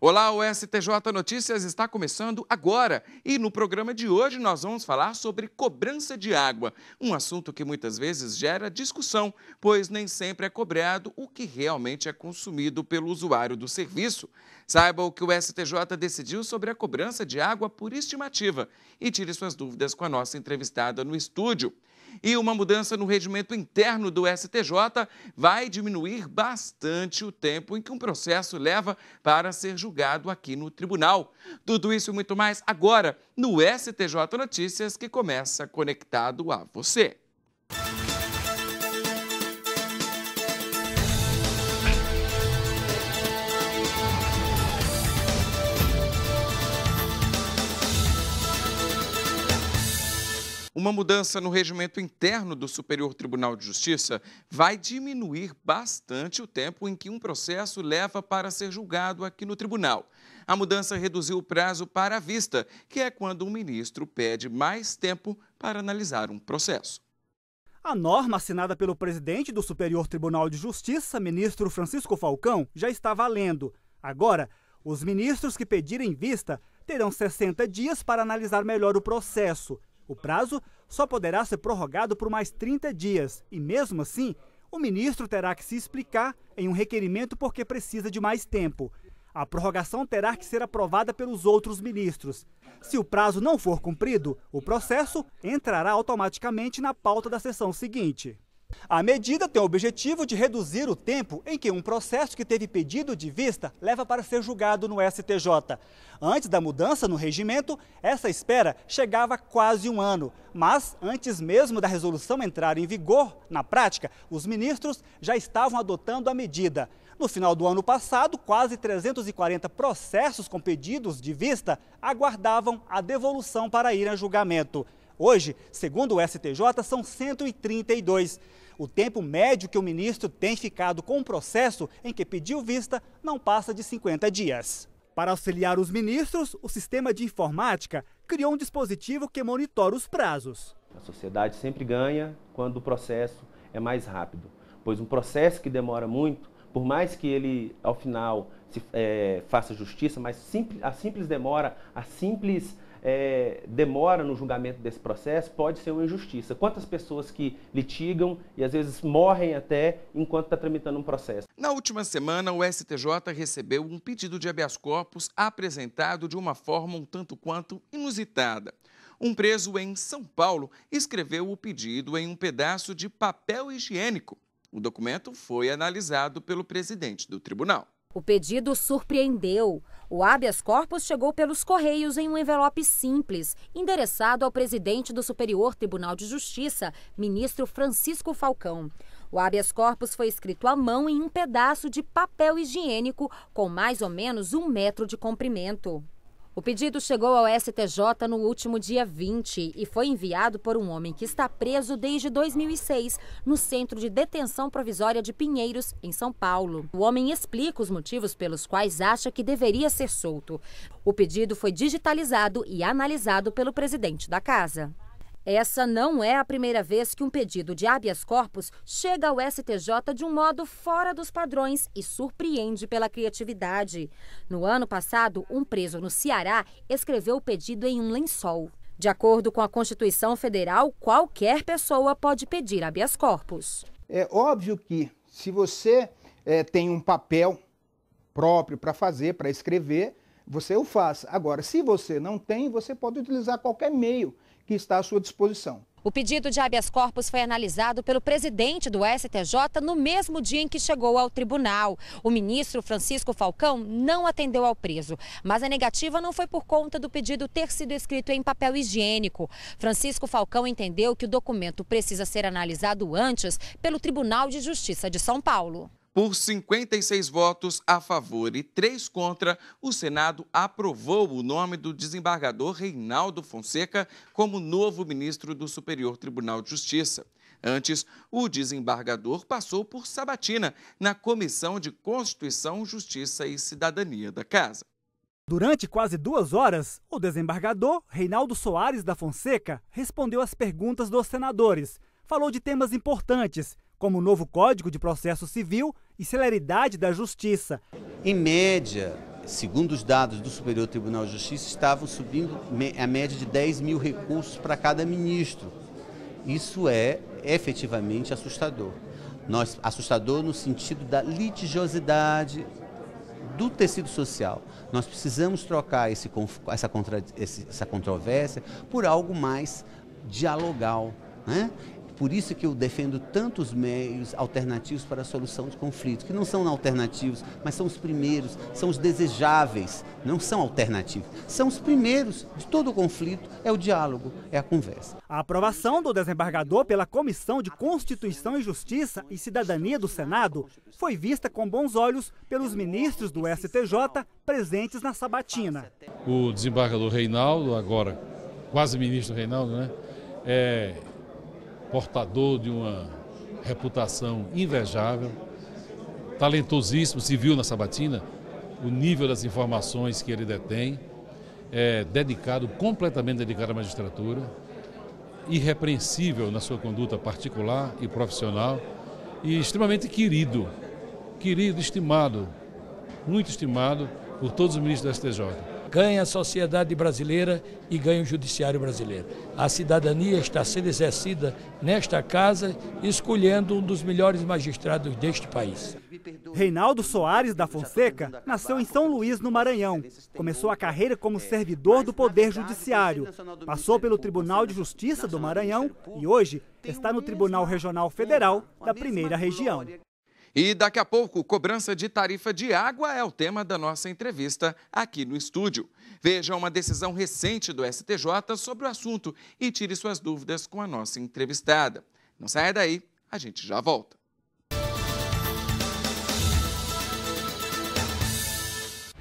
Olá, o STJ Notícias está começando agora e no programa de hoje nós vamos falar sobre cobrança de água, um assunto que muitas vezes gera discussão, pois nem sempre é cobrado o que realmente é consumido pelo usuário do serviço. Saiba o que o STJ decidiu sobre a cobrança de água por estimativa e tire suas dúvidas com a nossa entrevistada no estúdio e uma mudança no regimento interno do STJ vai diminuir bastante o tempo em que um processo leva para ser julgado aqui no tribunal. Tudo isso e muito mais agora no STJ Notícias, que começa conectado a você. uma mudança no regimento interno do Superior Tribunal de Justiça vai diminuir bastante o tempo em que um processo leva para ser julgado aqui no tribunal. A mudança reduziu o prazo para a vista, que é quando um ministro pede mais tempo para analisar um processo. A norma assinada pelo presidente do Superior Tribunal de Justiça, ministro Francisco Falcão, já está valendo. Agora, os ministros que pedirem vista terão 60 dias para analisar melhor o processo o prazo só poderá ser prorrogado por mais 30 dias e, mesmo assim, o ministro terá que se explicar em um requerimento porque precisa de mais tempo. A prorrogação terá que ser aprovada pelos outros ministros. Se o prazo não for cumprido, o processo entrará automaticamente na pauta da sessão seguinte. A medida tem o objetivo de reduzir o tempo em que um processo que teve pedido de vista leva para ser julgado no STJ. Antes da mudança no regimento, essa espera chegava a quase um ano. Mas, antes mesmo da resolução entrar em vigor, na prática, os ministros já estavam adotando a medida. No final do ano passado, quase 340 processos com pedidos de vista aguardavam a devolução para ir a julgamento. Hoje, segundo o STJ, são 132. O tempo médio que o ministro tem ficado com o processo em que pediu vista não passa de 50 dias. Para auxiliar os ministros, o sistema de informática criou um dispositivo que monitora os prazos. A sociedade sempre ganha quando o processo é mais rápido, pois um processo que demora muito, por mais que ele, ao final, se, é, faça justiça, mas simples, a simples demora, a simples é, demora no julgamento desse processo pode ser uma injustiça. Quantas pessoas que litigam e às vezes morrem até enquanto está tramitando um processo. Na última semana, o STJ recebeu um pedido de habeas corpus apresentado de uma forma um tanto quanto inusitada. Um preso em São Paulo escreveu o pedido em um pedaço de papel higiênico. O documento foi analisado pelo presidente do tribunal. O pedido surpreendeu. O habeas corpus chegou pelos Correios em um envelope simples, endereçado ao presidente do Superior Tribunal de Justiça, ministro Francisco Falcão. O habeas corpus foi escrito à mão em um pedaço de papel higiênico com mais ou menos um metro de comprimento. O pedido chegou ao STJ no último dia 20 e foi enviado por um homem que está preso desde 2006 no Centro de Detenção Provisória de Pinheiros, em São Paulo. O homem explica os motivos pelos quais acha que deveria ser solto. O pedido foi digitalizado e analisado pelo presidente da casa. Essa não é a primeira vez que um pedido de habeas corpus chega ao STJ de um modo fora dos padrões e surpreende pela criatividade. No ano passado, um preso no Ceará escreveu o pedido em um lençol. De acordo com a Constituição Federal, qualquer pessoa pode pedir habeas corpus. É óbvio que, se você é, tem um papel próprio para fazer, para escrever, você o faz. Agora, se você não tem, você pode utilizar qualquer meio que está à sua disposição. O pedido de habeas corpus foi analisado pelo presidente do STJ no mesmo dia em que chegou ao tribunal. O ministro Francisco Falcão não atendeu ao preso, mas a negativa não foi por conta do pedido ter sido escrito em papel higiênico. Francisco Falcão entendeu que o documento precisa ser analisado antes pelo Tribunal de Justiça de São Paulo. Por 56 votos a favor e 3 contra, o Senado aprovou o nome do desembargador Reinaldo Fonseca como novo ministro do Superior Tribunal de Justiça. Antes, o desembargador passou por sabatina na Comissão de Constituição, Justiça e Cidadania da Casa. Durante quase duas horas, o desembargador Reinaldo Soares da Fonseca respondeu às perguntas dos senadores. Falou de temas importantes, como o novo Código de Processo Civil e celeridade da Justiça. Em média, segundo os dados do Superior Tribunal de Justiça, estavam subindo a média de 10 mil recursos para cada ministro. Isso é efetivamente assustador. Nós, assustador no sentido da litigiosidade do tecido social. Nós precisamos trocar esse, essa, contra, essa controvérsia por algo mais dialogal. Né? Por isso que eu defendo tantos meios alternativos para a solução de conflitos, que não são alternativos, mas são os primeiros, são os desejáveis, não são alternativos. São os primeiros de todo o conflito, é o diálogo, é a conversa. A aprovação do desembargador pela Comissão de Constituição e Justiça e Cidadania do Senado foi vista com bons olhos pelos ministros do STJ presentes na sabatina. O desembargador Reinaldo, agora quase ministro Reinaldo, né? É, portador de uma reputação invejável, talentosíssimo, se viu na Sabatina, o nível das informações que ele detém, é dedicado, completamente dedicado à magistratura, irrepreensível na sua conduta particular e profissional e extremamente querido, querido, estimado, muito estimado por todos os ministros da STJ ganha a sociedade brasileira e ganha o judiciário brasileiro. A cidadania está sendo exercida nesta casa, escolhendo um dos melhores magistrados deste país. Reinaldo Soares da Fonseca nasceu em São Luís, no Maranhão. Começou a carreira como servidor do Poder Judiciário. Passou pelo Tribunal de Justiça do Maranhão e hoje está no Tribunal Regional Federal da Primeira Região. E daqui a pouco, cobrança de tarifa de água é o tema da nossa entrevista aqui no estúdio. Veja uma decisão recente do STJ sobre o assunto e tire suas dúvidas com a nossa entrevistada. Não saia daí, a gente já volta.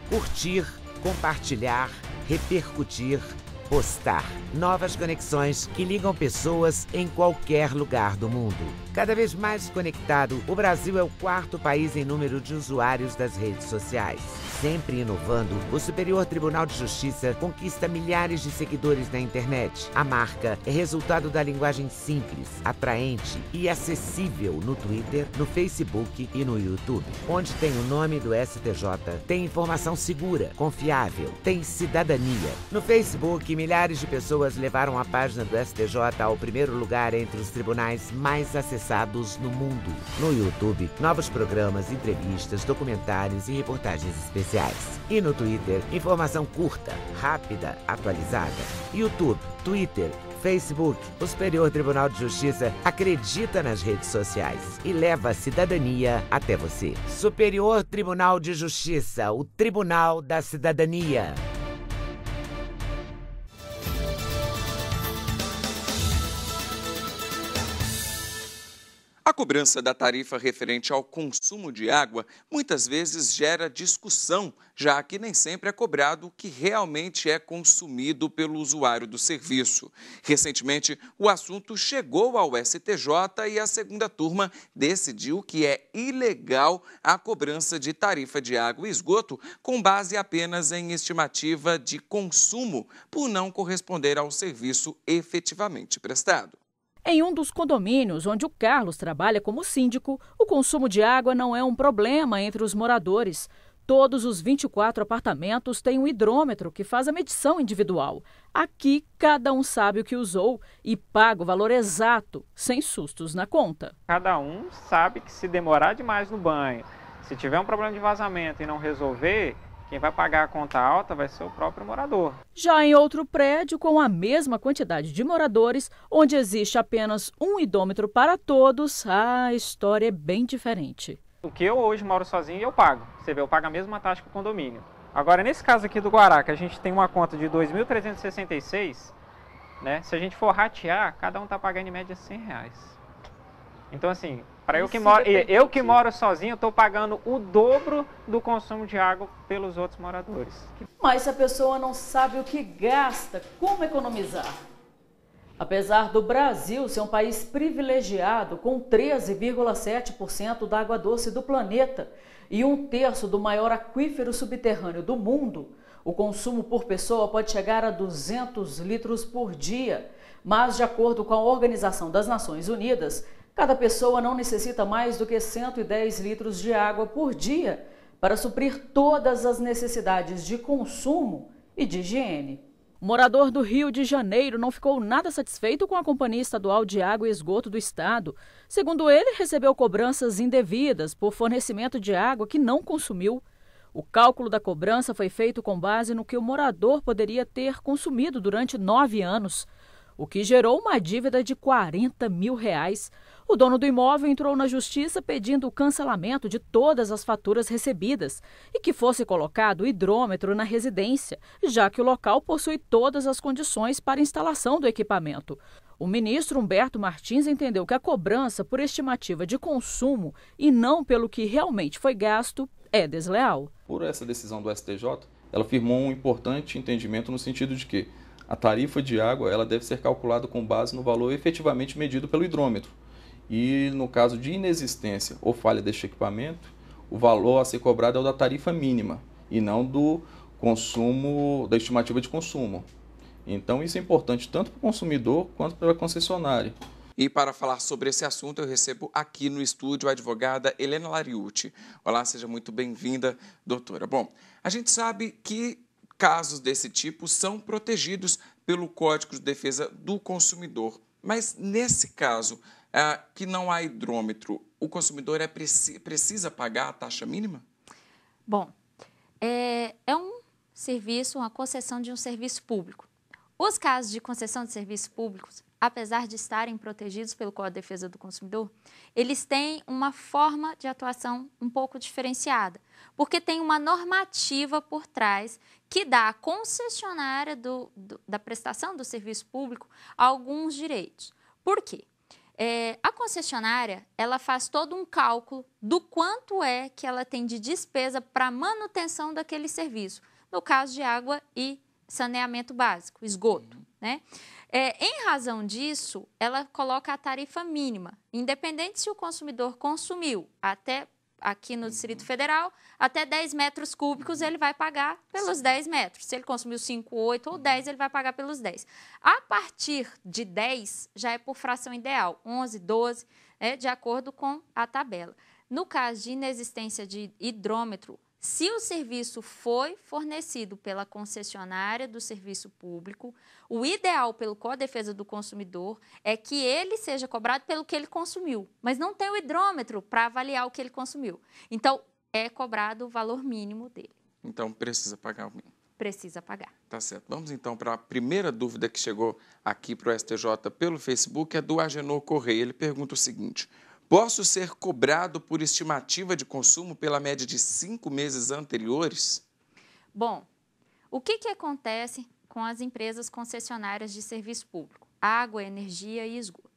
Curtir, compartilhar, repercutir postar novas conexões que ligam pessoas em qualquer lugar do mundo. Cada vez mais conectado, o Brasil é o quarto país em número de usuários das redes sociais sempre inovando, o Superior Tribunal de Justiça conquista milhares de seguidores na internet. A marca é resultado da linguagem simples, atraente e acessível no Twitter, no Facebook e no YouTube. Onde tem o nome do STJ, tem informação segura, confiável, tem cidadania. No Facebook, milhares de pessoas levaram a página do STJ ao primeiro lugar entre os tribunais mais acessados no mundo. No YouTube, novos programas, entrevistas, documentários e reportagens especiais e no Twitter, informação curta, rápida, atualizada. YouTube, Twitter, Facebook. O Superior Tribunal de Justiça acredita nas redes sociais e leva a cidadania até você. Superior Tribunal de Justiça, o Tribunal da Cidadania. A cobrança da tarifa referente ao consumo de água muitas vezes gera discussão, já que nem sempre é cobrado o que realmente é consumido pelo usuário do serviço. Recentemente, o assunto chegou ao STJ e a segunda turma decidiu que é ilegal a cobrança de tarifa de água e esgoto com base apenas em estimativa de consumo, por não corresponder ao serviço efetivamente prestado. Em um dos condomínios onde o Carlos trabalha como síndico, o consumo de água não é um problema entre os moradores. Todos os 24 apartamentos têm um hidrômetro que faz a medição individual. Aqui, cada um sabe o que usou e paga o valor exato, sem sustos na conta. Cada um sabe que se demorar demais no banho, se tiver um problema de vazamento e não resolver, quem vai pagar a conta alta vai ser o próprio morador. Já em outro prédio, com a mesma quantidade de moradores, onde existe apenas um idômetro para todos, a história é bem diferente. O que eu hoje moro sozinho, eu pago. Você vê, eu pago a mesma taxa que o condomínio. Agora, nesse caso aqui do Guará, que a gente tem uma conta de 2.366, né? Se a gente for ratear, cada um está pagando em média 100 reais. Então, assim, para eu que moro, eu que moro sozinho, estou pagando o dobro do consumo de água pelos outros moradores. Mas se a pessoa não sabe o que gasta, como economizar? Apesar do Brasil ser um país privilegiado, com 13,7% da água doce do planeta e um terço do maior aquífero subterrâneo do mundo, o consumo por pessoa pode chegar a 200 litros por dia. Mas, de acordo com a Organização das Nações Unidas, Cada pessoa não necessita mais do que 110 litros de água por dia para suprir todas as necessidades de consumo e de higiene. O morador do Rio de Janeiro não ficou nada satisfeito com a Companhia Estadual de Água e Esgoto do Estado. Segundo ele, recebeu cobranças indevidas por fornecimento de água que não consumiu. O cálculo da cobrança foi feito com base no que o morador poderia ter consumido durante nove anos o que gerou uma dívida de 40 mil reais. O dono do imóvel entrou na justiça pedindo o cancelamento de todas as faturas recebidas e que fosse colocado hidrômetro na residência, já que o local possui todas as condições para instalação do equipamento. O ministro Humberto Martins entendeu que a cobrança por estimativa de consumo e não pelo que realmente foi gasto é desleal. Por essa decisão do STJ, ela firmou um importante entendimento no sentido de que a tarifa de água ela deve ser calculada com base no valor efetivamente medido pelo hidrômetro. E no caso de inexistência ou falha deste equipamento, o valor a ser cobrado é o da tarifa mínima e não do consumo, da estimativa de consumo. Então isso é importante tanto para o consumidor quanto para a concessionária. E para falar sobre esse assunto, eu recebo aqui no estúdio a advogada Helena Lariuti. Olá, seja muito bem-vinda, doutora. Bom, a gente sabe que Casos desse tipo são protegidos pelo Código de Defesa do Consumidor. Mas nesse caso, é, que não há hidrômetro, o consumidor é preci precisa pagar a taxa mínima? Bom, é, é um serviço, uma concessão de um serviço público. Os casos de concessão de serviços públicos apesar de estarem protegidos pelo Código de Defesa do Consumidor, eles têm uma forma de atuação um pouco diferenciada, porque tem uma normativa por trás que dá à concessionária do, do, da prestação do serviço público alguns direitos. Por quê? É, a concessionária ela faz todo um cálculo do quanto é que ela tem de despesa para manutenção daquele serviço, no caso de água e saneamento básico, esgoto, né? É, em razão disso, ela coloca a tarifa mínima, independente se o consumidor consumiu até aqui no Distrito uhum. Federal, até 10 metros cúbicos ele vai pagar pelos 10 metros. Se ele consumiu 5, 8 ou 10, ele vai pagar pelos 10. A partir de 10, já é por fração ideal, 11, 12, né, de acordo com a tabela. No caso de inexistência de hidrômetro, se o serviço foi fornecido pela concessionária do serviço público, o ideal pelo Código de Defesa do Consumidor é que ele seja cobrado pelo que ele consumiu, mas não tem o hidrômetro para avaliar o que ele consumiu. Então, é cobrado o valor mínimo dele. Então, precisa pagar o mínimo. Precisa pagar. Tá certo. Vamos então para a primeira dúvida que chegou aqui para o STJ pelo Facebook, é do Agenor Correia. Ele pergunta o seguinte: Posso ser cobrado por estimativa de consumo pela média de cinco meses anteriores? Bom, o que, que acontece com as empresas concessionárias de serviço público? Água, energia e esgoto.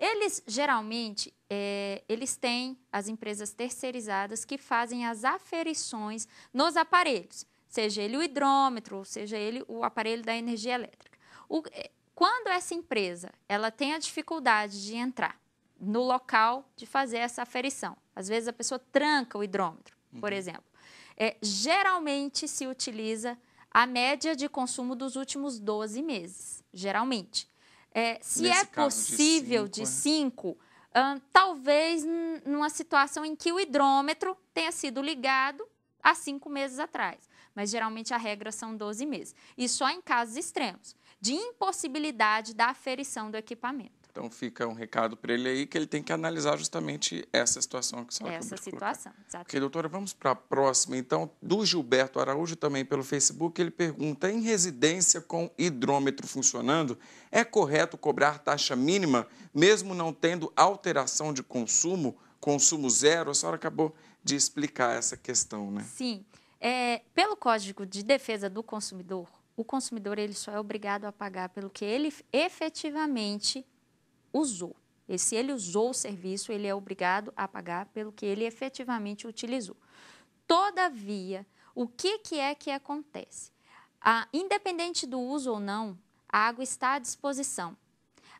Eles geralmente é, eles têm as empresas terceirizadas que fazem as aferições nos aparelhos, seja ele o hidrômetro, seja ele o aparelho da energia elétrica. O, é, quando essa empresa ela tem a dificuldade de entrar no local de fazer essa aferição. Às vezes a pessoa tranca o hidrômetro, uhum. por exemplo. É, geralmente se utiliza a média de consumo dos últimos 12 meses, geralmente. É, se Nesse é possível de 5, é. hum, talvez numa situação em que o hidrômetro tenha sido ligado há cinco meses atrás. Mas geralmente a regra são 12 meses. E só em casos extremos, de impossibilidade da aferição do equipamento. Então fica um recado para ele aí que ele tem que analisar justamente essa situação que você Essa situação, exato. Ok, doutora, vamos para a próxima. Então, do Gilberto Araújo, também pelo Facebook, ele pergunta: em residência com hidrômetro funcionando, é correto cobrar taxa mínima, mesmo não tendo alteração de consumo, consumo zero? A senhora acabou de explicar essa questão, né? Sim. É, pelo Código de Defesa do Consumidor, o consumidor ele só é obrigado a pagar pelo que ele efetivamente usou. E se ele usou o serviço, ele é obrigado a pagar pelo que ele efetivamente utilizou. Todavia, o que, que é que acontece? Ah, independente do uso ou não, a água está à disposição.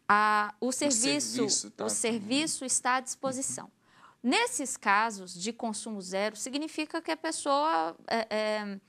Ah, o serviço, o serviço, tá o serviço está à disposição. Uhum. Nesses casos de consumo zero, significa que a pessoa. É, é,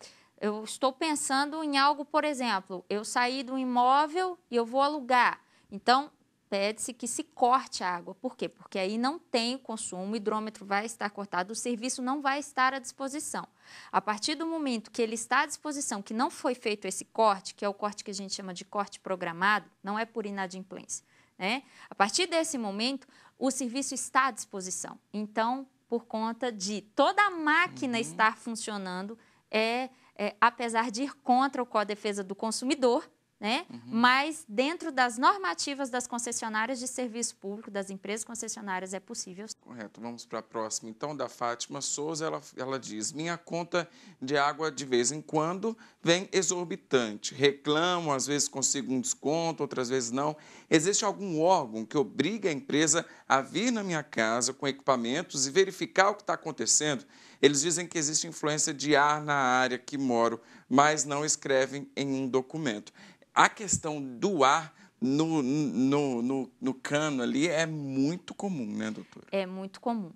eu estou pensando em algo, por exemplo, eu saí do imóvel e eu vou alugar. Então, pede-se que se corte a água. Por quê? Porque aí não tem consumo, o hidrômetro vai estar cortado, o serviço não vai estar à disposição. A partir do momento que ele está à disposição, que não foi feito esse corte, que é o corte que a gente chama de corte programado, não é por inadimplência. Né? A partir desse momento, o serviço está à disposição. Então, por conta de toda a máquina uhum. estar funcionando, é, é, apesar de ir contra o Código de Defesa do Consumidor, né? Uhum. Mas dentro das normativas das concessionárias de serviço público, das empresas concessionárias, é possível. Correto. Vamos para a próxima. Então, da Fátima Souza, ela, ela diz: minha conta de água de vez em quando vem exorbitante. Reclamo, às vezes consigo um desconto, outras vezes não. Existe algum órgão que obriga a empresa a vir na minha casa com equipamentos e verificar o que está acontecendo? Eles dizem que existe influência de ar na área que moro, mas não escrevem em um documento a questão do ar no, no, no, no, cano ali é muito comum, né, doutora? É muito comum.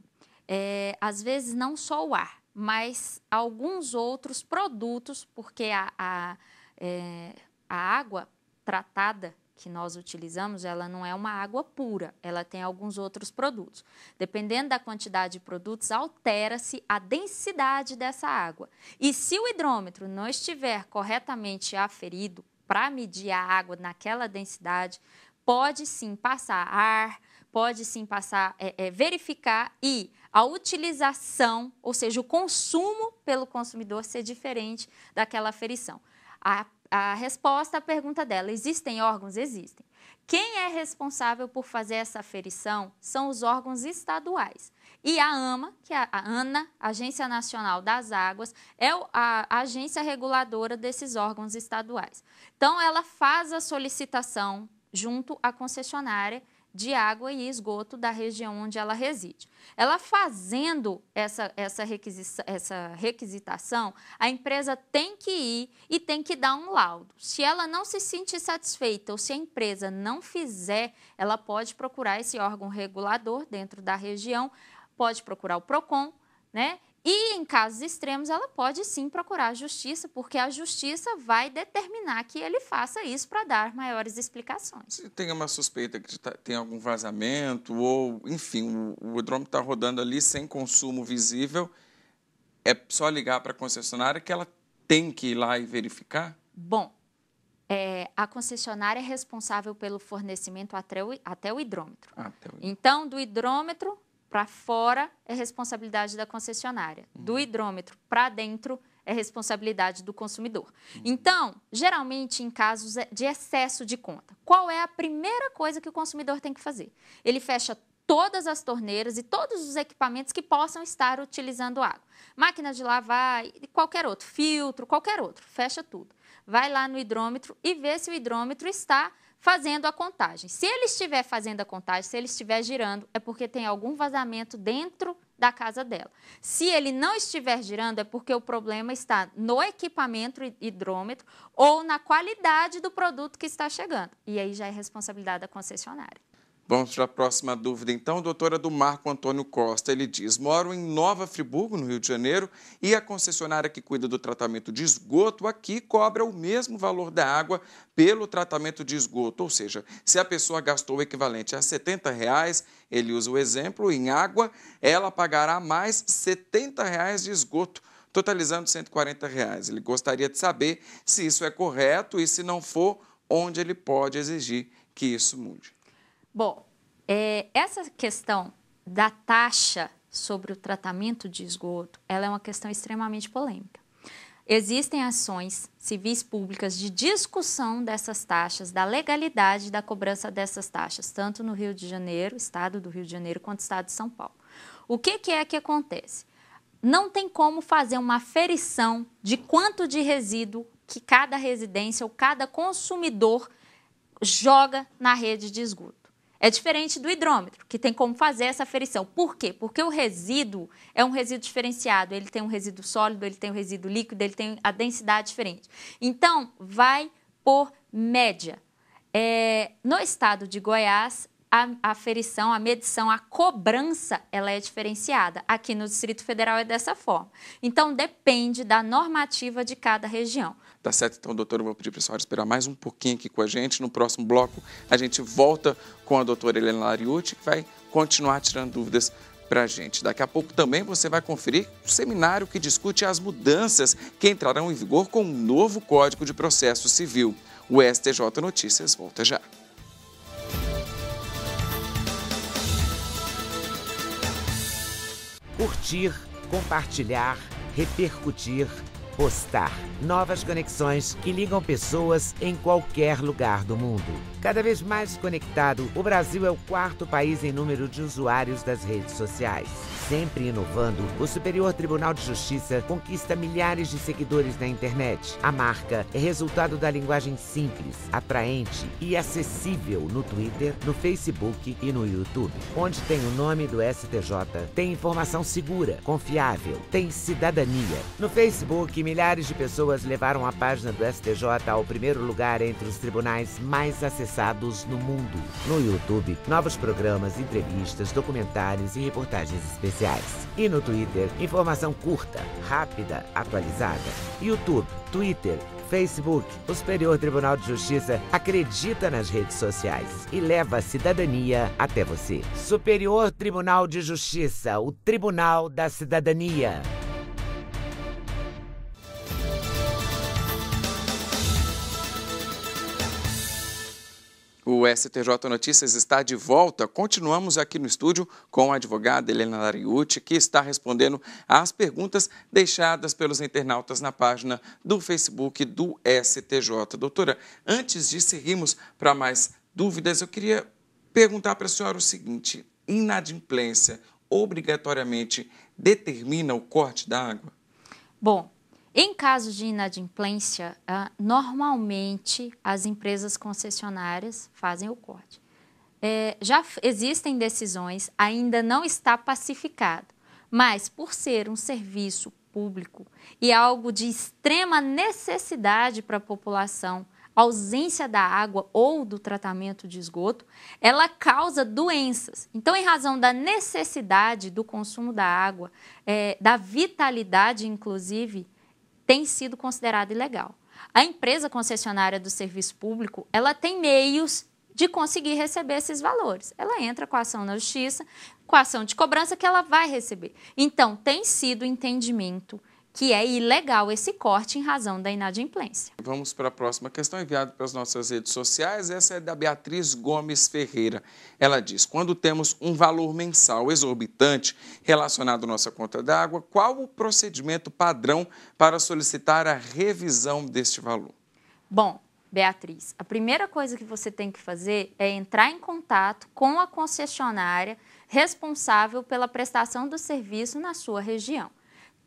É, às vezes, não só o ar, mas alguns outros produtos, porque a, a, é, a água tratada que nós utilizamos, ela não é uma água pura, ela tem alguns outros produtos. Dependendo da quantidade de produtos, altera-se a densidade dessa água. E se o hidrômetro não estiver corretamente aferido, para medir a água naquela densidade, pode sim passar ar, pode sim passar, é, é, verificar e a utilização, ou seja, o consumo pelo consumidor ser diferente daquela aferição. A, a resposta à pergunta dela, existem órgãos? Existem. Quem é responsável por fazer essa aferição são os órgãos estaduais. E a AMA, que é a ANA, Agência Nacional das Águas, é a agência reguladora desses órgãos estaduais. Então, ela faz a solicitação junto à concessionária de água e esgoto da região onde ela reside. Ela fazendo essa, essa, requisição, essa requisitação, a empresa tem que ir e tem que dar um laudo. Se ela não se sentir satisfeita ou se a empresa não fizer, ela pode procurar esse órgão regulador dentro da região pode procurar o PROCON, né? E em casos extremos, ela pode sim procurar a justiça, porque a justiça vai determinar que ele faça isso para dar maiores explicações. Se tem uma suspeita que tá, tem algum vazamento, ou, enfim, o, hidrômetro está rodando ali sem consumo visível, é só ligar para a concessionária que ela tem que ir lá e verificar? Bom, é, a concessionária é responsável pelo fornecimento até o, até o hidrômetro. até o... Então, do hidrômetro para fora é responsabilidade da concessionária. Uhum. Do hidrômetro para dentro é responsabilidade do consumidor. Uhum. Então, geralmente em casos é de excesso de conta, qual é a primeira coisa que o consumidor tem que fazer? Ele fecha todas as torneiras e todos os equipamentos que possam estar utilizando água. Máquina de lavar e qualquer outro, filtro, qualquer outro, fecha tudo. Vai lá no hidrômetro e vê se o hidrômetro está fazendo a contagem. Se ele estiver fazendo a contagem, se ele estiver girando, é porque tem algum vazamento dentro da casa dela. Se ele não estiver girando, é porque o problema está no equipamento hidrômetro ou na qualidade do produto que está chegando. E aí já é responsabilidade da concessionária. Vamos para a próxima dúvida, então, doutora do Marco Antônio Costa. Ele diz: Moro em Nova Friburgo, no Rio de Janeiro, e a concessionária que cuida do tratamento de esgoto aqui cobra o mesmo valor da água pelo tratamento de esgoto. Ou seja, se a pessoa gastou o equivalente a R$ reais, ele usa o exemplo, em água, ela pagará mais R$ reais de esgoto totalizando R$ 140. Reais. Ele gostaria de saber se isso é correto e, se não for, onde ele pode exigir que isso mude. Bom, é, essa questão da taxa sobre o tratamento de esgoto, ela é uma questão extremamente polêmica. Existem ações civis públicas de discussão dessas taxas, da legalidade da cobrança dessas taxas, tanto no Rio de Janeiro, estado do Rio de Janeiro, quanto estado de São Paulo. O que, que é que acontece? Não tem como fazer uma aferição de quanto de resíduo que cada residência ou cada consumidor joga na rede de esgoto. É diferente do hidrômetro, que tem como fazer essa aferição. Por quê? Porque o resíduo é um resíduo diferenciado. Ele tem um resíduo sólido, ele tem um resíduo líquido, ele tem a densidade diferente. Então, vai por média. É, no estado de Goiás, a aferição, a medição, a cobrança, ela é diferenciada. Aqui no Distrito Federal é dessa forma. Então, depende da normativa de cada região. Tá certo? Então, doutora, eu vou pedir para a senhora esperar mais um pouquinho aqui com a gente. No próximo bloco, a gente volta com a doutora Helena Lariucci, que vai continuar tirando dúvidas para a gente. Daqui a pouco também você vai conferir o um seminário que discute as mudanças que entrarão em vigor com o um novo Código de Processo Civil. O STJ Notícias volta já. Curtir, compartilhar, repercutir Postar Novas conexões que ligam pessoas em qualquer lugar do mundo. Cada vez mais conectado, o Brasil é o quarto país em número de usuários das redes sociais sempre inovando, o Superior Tribunal de Justiça conquista milhares de seguidores na internet. A marca é resultado da linguagem simples, atraente e acessível no Twitter, no Facebook e no YouTube. Onde tem o nome do STJ, tem informação segura, confiável, tem cidadania. No Facebook, milhares de pessoas levaram a página do STJ ao primeiro lugar entre os tribunais mais acessados no mundo. No YouTube, novos programas, entrevistas, documentários e reportagens especiais sociais e no Twitter, informação curta, rápida, atualizada. YouTube, Twitter, Facebook. O Superior Tribunal de Justiça acredita nas redes sociais e leva a cidadania até você. Superior Tribunal de Justiça, o Tribunal da Cidadania. O STJ Notícias está de volta. Continuamos aqui no estúdio com a advogada Helena Lariucci, que está respondendo às perguntas deixadas pelos internautas na página do Facebook do STJ. Doutora, antes de seguirmos para mais dúvidas, eu queria perguntar para a senhora o seguinte: inadimplência obrigatoriamente determina o corte da água? Bom, em casos de inadimplência, ah, normalmente as empresas concessionárias fazem o corte. É, já existem decisões, ainda não está pacificado, mas por ser um serviço público e algo de extrema necessidade para a população, ausência da água ou do tratamento de esgoto, ela causa doenças. Então, em razão da necessidade do consumo da água, é, da vitalidade, inclusive, tem sido considerado ilegal. A empresa concessionária do serviço público, ela tem meios de conseguir receber esses valores. Ela entra com a ação na justiça, com a ação de cobrança que ela vai receber. Então, tem sido entendimento que é ilegal esse corte em razão da inadimplência. Vamos para a próxima questão enviada pelas nossas redes sociais. Essa é da Beatriz Gomes Ferreira. Ela diz: quando temos um valor mensal exorbitante relacionado à nossa conta d'água, qual o procedimento padrão para solicitar a revisão deste valor? Bom, Beatriz, a primeira coisa que você tem que fazer é entrar em contato com a concessionária responsável pela prestação do serviço na sua região.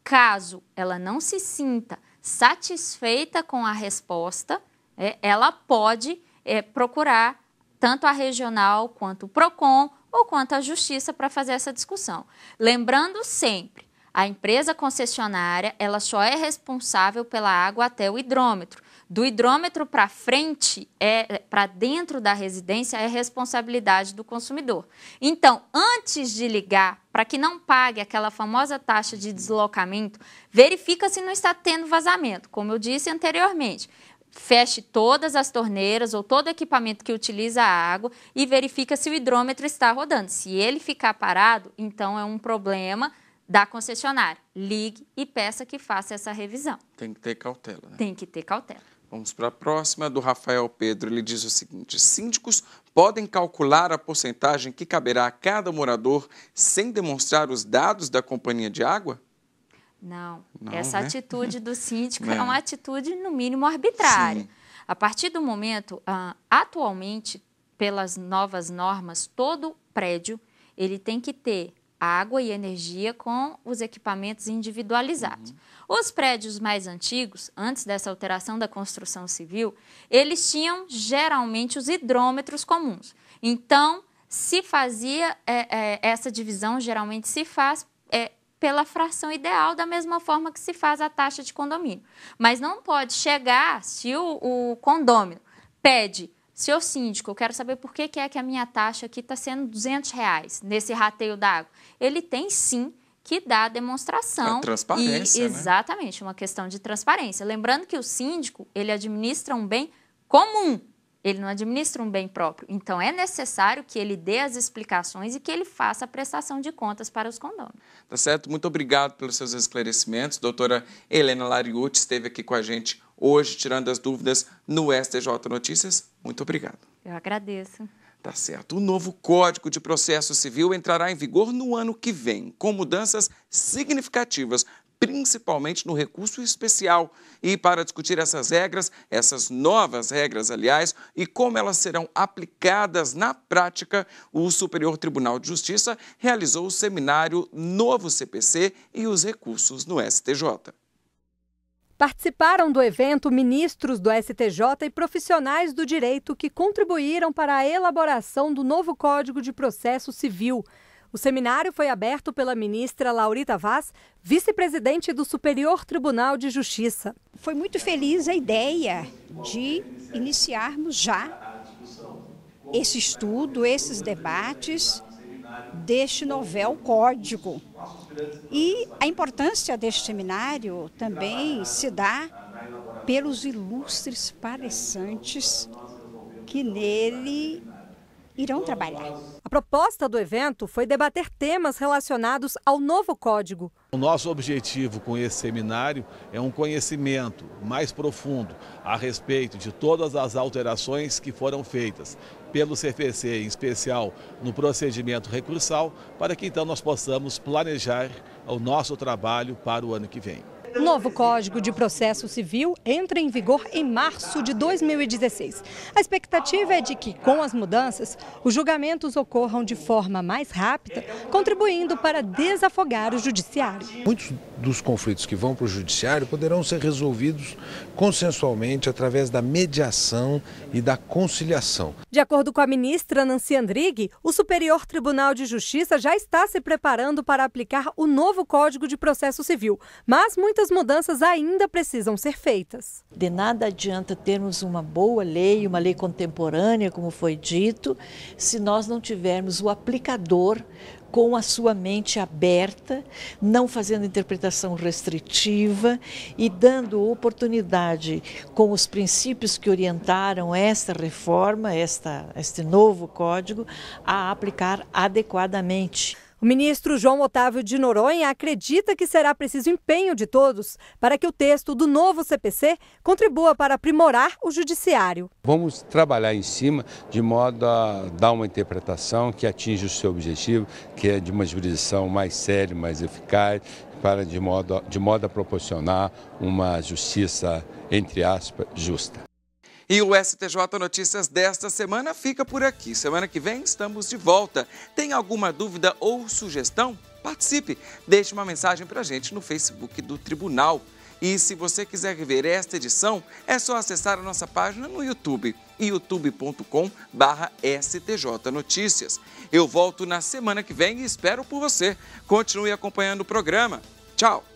Caso ela não se sinta satisfeita com a resposta, é, ela pode é, procurar tanto a regional quanto o PROCON ou quanto a justiça para fazer essa discussão. Lembrando sempre, a empresa concessionária ela só é responsável pela água até o hidrômetro. Do hidrômetro para frente, é, é para dentro da residência, é responsabilidade do consumidor. Então, antes de ligar, para que não pague aquela famosa taxa de deslocamento, verifica se não está tendo vazamento, como eu disse anteriormente feche todas as torneiras ou todo equipamento que utiliza a água e verifica se o hidrômetro está rodando. Se ele ficar parado, então é um problema da concessionária. Ligue e peça que faça essa revisão. Tem que ter cautela. Né? Tem que ter cautela. Vamos para a próxima, do Rafael Pedro. Ele diz o seguinte: síndicos podem calcular a porcentagem que caberá a cada morador sem demonstrar os dados da companhia de água? Não. Não Essa né? atitude do síndico é uma atitude, no mínimo, arbitrária. Sim. A partir do momento, ah, atualmente, pelas novas normas, todo prédio ele tem que ter água e energia com os equipamentos individualizados. Uhum. Os prédios mais antigos, antes dessa alteração da construção civil, eles tinham geralmente os hidrômetros comuns. Então, se fazia é, é, essa divisão, geralmente se faz é, pela fração ideal, da mesma forma que se faz a taxa de condomínio. Mas não pode chegar se o, o condômino pede Senhor síndico, eu quero saber por que, que é que a minha taxa aqui está sendo 200 reais nesse rateio d'água. Ele tem sim que dá a demonstração. A transparência. E, né? exatamente, né? uma questão de transparência. Lembrando que o síndico, ele administra um bem comum, ele não administra um bem próprio. Então é necessário que ele dê as explicações e que ele faça a prestação de contas para os condôminos. Tá certo? Muito obrigado pelos seus esclarecimentos. Doutora Helena Lariuti esteve aqui com a gente hoje, tirando as dúvidas no STJ Notícias. Muito obrigado. Eu agradeço. Tá certo. O novo Código de Processo Civil entrará em vigor no ano que vem, com mudanças significativas, principalmente no recurso especial. E para discutir essas regras, essas novas regras, aliás, e como elas serão aplicadas na prática, o Superior Tribunal de Justiça realizou o seminário Novo CPC e os recursos no STJ. Participaram do evento ministros do STJ e profissionais do direito que contribuíram para a elaboração do novo Código de Processo Civil. O seminário foi aberto pela ministra Laurita Vaz, vice-presidente do Superior Tribunal de Justiça. Foi muito feliz a ideia de iniciarmos já esse estudo, esses debates deste novel código e a importância deste seminário também se dá pelos ilustres palestrantes que nele irão trabalhar. A proposta do evento foi debater temas relacionados ao novo código. O nosso objetivo com esse seminário é um conhecimento mais profundo a respeito de todas as alterações que foram feitas pelo CFC, em especial no procedimento recursal, para que então nós possamos planejar o nosso trabalho para o ano que vem. Novo Código de Processo Civil entra em vigor em março de 2016. A expectativa é de que, com as mudanças, os julgamentos ocorram de forma mais rápida, contribuindo para desafogar o judiciário. Muitos dos conflitos que vão para o judiciário poderão ser resolvidos consensualmente através da mediação e da conciliação. De acordo com a ministra Nancy Andrighi, o Superior Tribunal de Justiça já está se preparando para aplicar o novo Código de Processo Civil, mas muitas muitas mudanças ainda precisam ser feitas. De nada adianta termos uma boa lei, uma lei contemporânea, como foi dito, se nós não tivermos o aplicador com a sua mente aberta, não fazendo interpretação restritiva e dando oportunidade com os princípios que orientaram esta reforma, esta, este novo código, a aplicar adequadamente. O ministro João Otávio de Noronha acredita que será preciso empenho de todos para que o texto do novo CPC contribua para aprimorar o judiciário. Vamos trabalhar em cima de modo a dar uma interpretação que atinja o seu objetivo, que é de uma jurisdição mais séria, mais eficaz, para de modo, de modo a proporcionar uma justiça, entre aspas, justa. E o STJ Notícias desta semana fica por aqui. Semana que vem estamos de volta. Tem alguma dúvida ou sugestão? Participe! Deixe uma mensagem para a gente no Facebook do Tribunal. E se você quiser rever esta edição, é só acessar a nossa página no YouTube, youtube.com/stjnoticias. Eu volto na semana que vem e espero por você. Continue acompanhando o programa. Tchau!